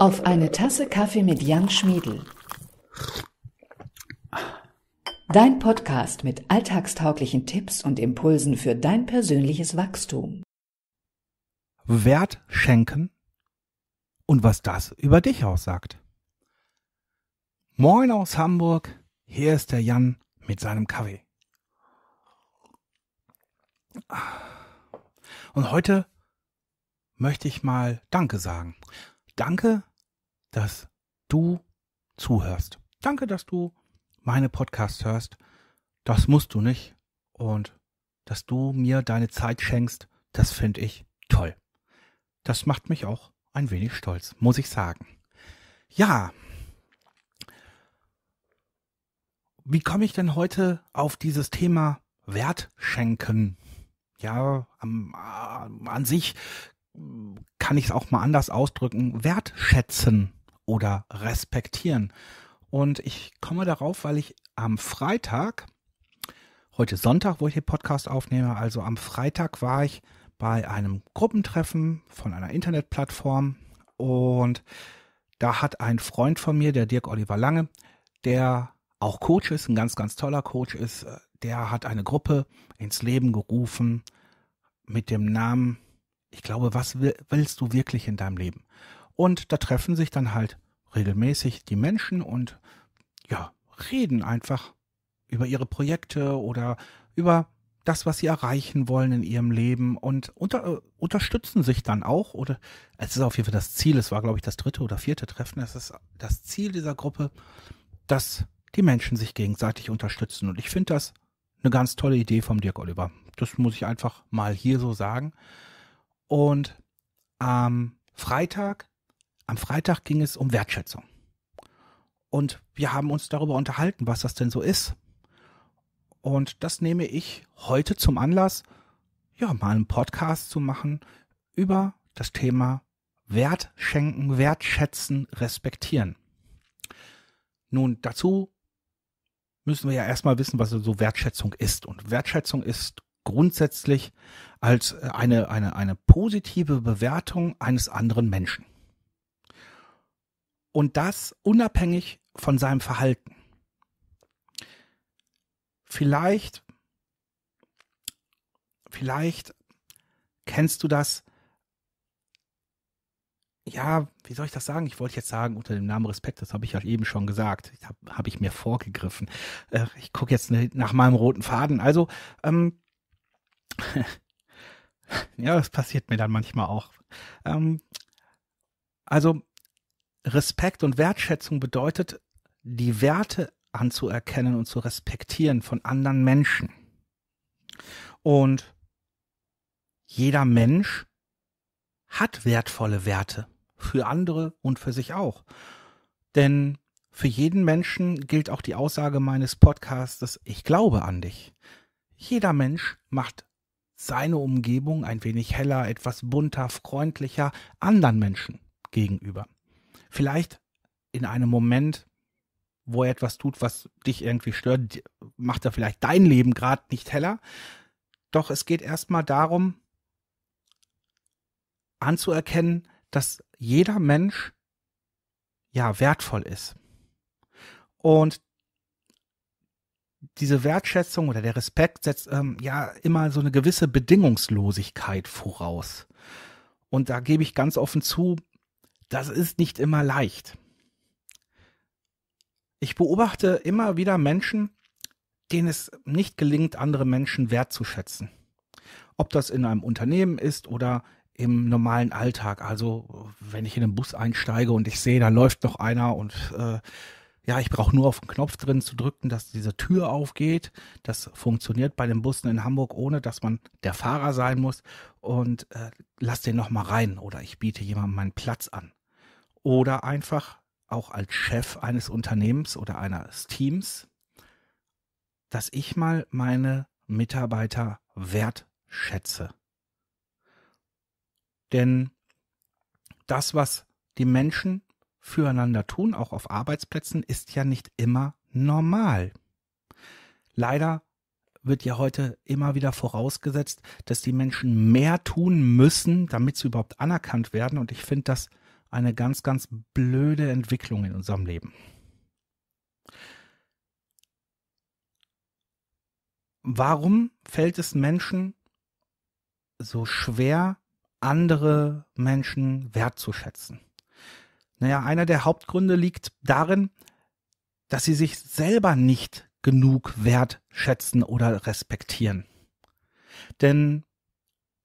auf eine Tasse Kaffee mit Jan Schmiedel. Dein Podcast mit alltagstauglichen Tipps und Impulsen für dein persönliches Wachstum. Wert schenken und was das über dich aussagt. Moin aus Hamburg, hier ist der Jan mit seinem Kaffee. Und heute möchte ich mal Danke sagen. Danke dass du zuhörst. Danke, dass du meine Podcasts hörst. Das musst du nicht. Und dass du mir deine Zeit schenkst, das finde ich toll. Das macht mich auch ein wenig stolz, muss ich sagen. Ja. Wie komme ich denn heute auf dieses Thema Wert schenken? Ja, am, äh, an sich kann ich es auch mal anders ausdrücken. Wertschätzen oder respektieren. Und ich komme darauf, weil ich am Freitag, heute Sonntag, wo ich den Podcast aufnehme, also am Freitag war ich bei einem Gruppentreffen von einer Internetplattform und da hat ein Freund von mir, der Dirk Oliver Lange, der auch Coach ist, ein ganz, ganz toller Coach ist, äh, der hat eine Gruppe ins Leben gerufen mit dem Namen, ich glaube, was willst du wirklich in deinem Leben? Und da treffen sich dann halt regelmäßig die Menschen und ja, reden einfach über ihre Projekte oder über das, was sie erreichen wollen in ihrem Leben und unter, äh, unterstützen sich dann auch. Oder es ist auf jeden Fall das Ziel, es war, glaube ich, das dritte oder vierte Treffen. Es ist das Ziel dieser Gruppe, dass die Menschen sich gegenseitig unterstützen. Und ich finde das eine ganz tolle Idee vom Dirk Oliver. Das muss ich einfach mal hier so sagen. Und am Freitag am Freitag ging es um Wertschätzung. Und wir haben uns darüber unterhalten, was das denn so ist. Und das nehme ich heute zum Anlass, ja, mal einen Podcast zu machen über das Thema Wert schenken, wertschätzen, respektieren. Nun, dazu müssen wir ja erstmal wissen, was so Wertschätzung ist. Und Wertschätzung ist grundsätzlich als äh, eine, eine, eine positive Bewertung eines anderen Menschen. Und das unabhängig von seinem Verhalten. Vielleicht, vielleicht kennst du das, ja, wie soll ich das sagen? Ich wollte jetzt sagen, unter dem Namen Respekt, das habe ich ja eben schon gesagt. Habe hab ich mir vorgegriffen. Äh, ich gucke jetzt ne, nach meinem roten Faden. Also, ähm, ja, das passiert mir dann manchmal auch. Ähm, also, Respekt und Wertschätzung bedeutet, die Werte anzuerkennen und zu respektieren von anderen Menschen. Und jeder Mensch hat wertvolle Werte für andere und für sich auch. Denn für jeden Menschen gilt auch die Aussage meines Podcastes, ich glaube an dich. Jeder Mensch macht seine Umgebung ein wenig heller, etwas bunter, freundlicher anderen Menschen gegenüber vielleicht in einem Moment, wo er etwas tut, was dich irgendwie stört, macht er vielleicht dein Leben gerade nicht heller. Doch es geht erstmal darum, anzuerkennen, dass jeder Mensch ja wertvoll ist. Und diese Wertschätzung oder der Respekt setzt ähm, ja immer so eine gewisse Bedingungslosigkeit voraus. Und da gebe ich ganz offen zu, das ist nicht immer leicht. Ich beobachte immer wieder Menschen, denen es nicht gelingt, andere Menschen wertzuschätzen. Ob das in einem Unternehmen ist oder im normalen Alltag. Also wenn ich in den Bus einsteige und ich sehe, da läuft noch einer und äh, ja, ich brauche nur auf den Knopf drin zu drücken, dass diese Tür aufgeht. Das funktioniert bei den Bussen in Hamburg, ohne dass man der Fahrer sein muss. Und äh, lass den nochmal rein oder ich biete jemandem meinen Platz an oder einfach auch als Chef eines Unternehmens oder eines Teams, dass ich mal meine Mitarbeiter wertschätze. Denn das, was die Menschen füreinander tun, auch auf Arbeitsplätzen, ist ja nicht immer normal. Leider wird ja heute immer wieder vorausgesetzt, dass die Menschen mehr tun müssen, damit sie überhaupt anerkannt werden. Und ich finde das eine ganz, ganz blöde Entwicklung in unserem Leben. Warum fällt es Menschen so schwer, andere Menschen wertzuschätzen? Naja, einer der Hauptgründe liegt darin, dass sie sich selber nicht genug wertschätzen oder respektieren. Denn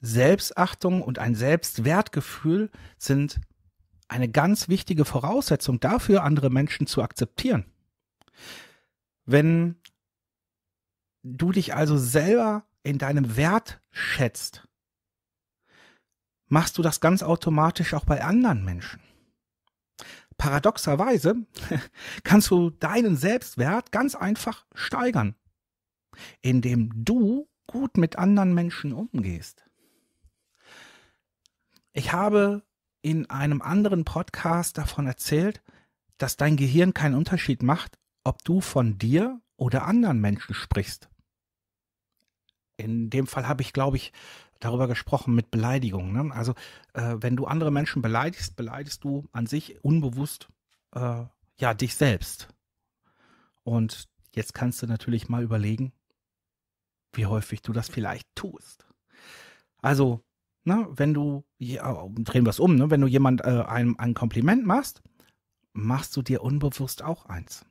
Selbstachtung und ein Selbstwertgefühl sind eine ganz wichtige Voraussetzung dafür, andere Menschen zu akzeptieren. Wenn du dich also selber in deinem Wert schätzt, machst du das ganz automatisch auch bei anderen Menschen. Paradoxerweise kannst du deinen Selbstwert ganz einfach steigern, indem du gut mit anderen Menschen umgehst. Ich habe in einem anderen Podcast davon erzählt, dass dein Gehirn keinen Unterschied macht, ob du von dir oder anderen Menschen sprichst. In dem Fall habe ich, glaube ich, darüber gesprochen mit Beleidigungen. Ne? Also äh, wenn du andere Menschen beleidigst, beleidigst du an sich unbewusst äh, ja dich selbst. Und jetzt kannst du natürlich mal überlegen, wie häufig du das vielleicht tust. Also ne, wenn du, ja, drehen wir es um, ne, wenn du jemand äh, einem ein Kompliment machst, machst du dir unbewusst auch eins.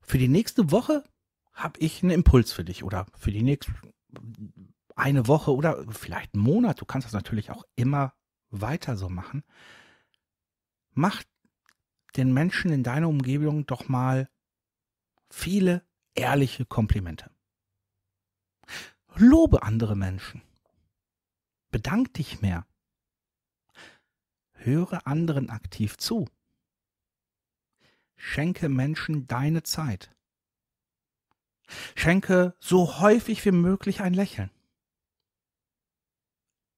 Für die nächste Woche habe ich einen Impuls für dich oder für die nächste eine Woche oder vielleicht einen Monat. Du kannst das natürlich auch immer weiter so machen. Mach den Menschen in deiner Umgebung doch mal viele ehrliche Komplimente. Lobe andere Menschen. Bedank dich mehr. Höre anderen aktiv zu. Schenke Menschen deine Zeit. Schenke so häufig wie möglich ein Lächeln.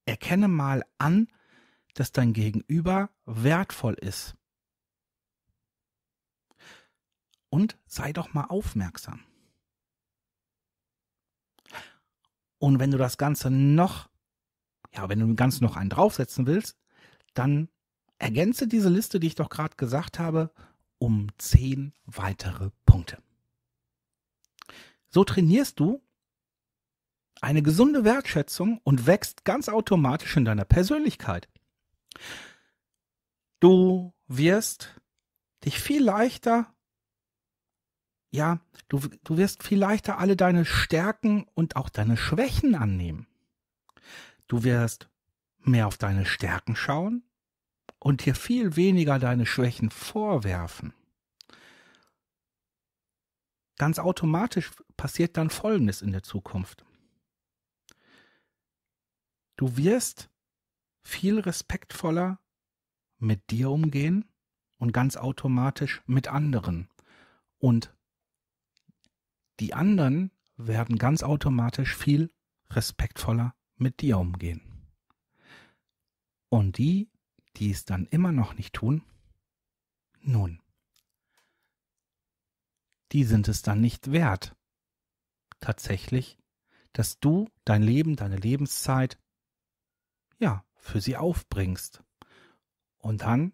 Erkenne mal an, dass dein Gegenüber wertvoll ist. Und sei doch mal aufmerksam. Und wenn du das Ganze noch, ja, wenn du ganz noch einen draufsetzen willst, dann ergänze diese Liste, die ich doch gerade gesagt habe, um zehn weitere Punkte. So trainierst du eine gesunde Wertschätzung und wächst ganz automatisch in deiner Persönlichkeit. Du wirst dich viel leichter ja, du, du wirst viel leichter alle deine Stärken und auch deine Schwächen annehmen. Du wirst mehr auf deine Stärken schauen und dir viel weniger deine Schwächen vorwerfen. Ganz automatisch passiert dann Folgendes in der Zukunft. Du wirst viel respektvoller mit dir umgehen und ganz automatisch mit anderen und die anderen werden ganz automatisch viel respektvoller mit dir umgehen. Und die, die es dann immer noch nicht tun, nun, die sind es dann nicht wert, tatsächlich, dass du dein Leben, deine Lebenszeit, ja, für sie aufbringst. Und dann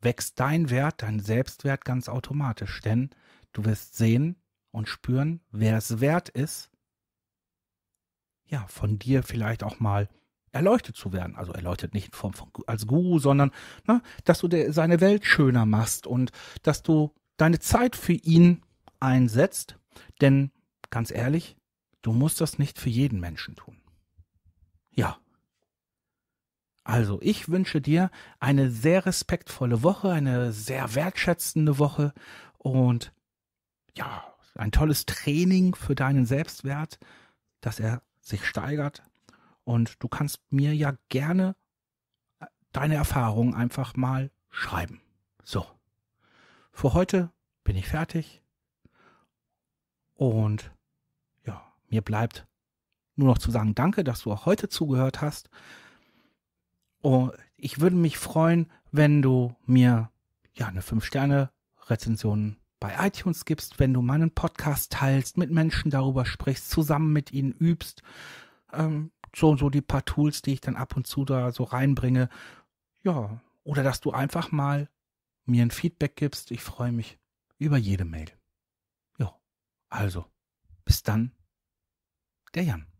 wächst dein Wert, dein Selbstwert ganz automatisch, denn du wirst sehen, und spüren, wer es wert ist, ja, von dir vielleicht auch mal erleuchtet zu werden. Also erleuchtet nicht in von als Guru, sondern na, ne, dass du der, seine Welt schöner machst und dass du deine Zeit für ihn einsetzt. Denn ganz ehrlich, du musst das nicht für jeden Menschen tun. Ja. Also ich wünsche dir eine sehr respektvolle Woche, eine sehr wertschätzende Woche und ja, ein tolles Training für deinen Selbstwert, dass er sich steigert. Und du kannst mir ja gerne äh, deine Erfahrungen einfach mal schreiben. So. Für heute bin ich fertig. Und ja, mir bleibt nur noch zu sagen, danke, dass du auch heute zugehört hast. Und oh, ich würde mich freuen, wenn du mir ja eine 5 Sterne Rezension bei iTunes gibst, wenn du meinen Podcast teilst, mit Menschen darüber sprichst, zusammen mit ihnen übst. Ähm, so und so die paar Tools, die ich dann ab und zu da so reinbringe. Ja, oder dass du einfach mal mir ein Feedback gibst. Ich freue mich über jede Mail. Ja, also, bis dann, der Jan.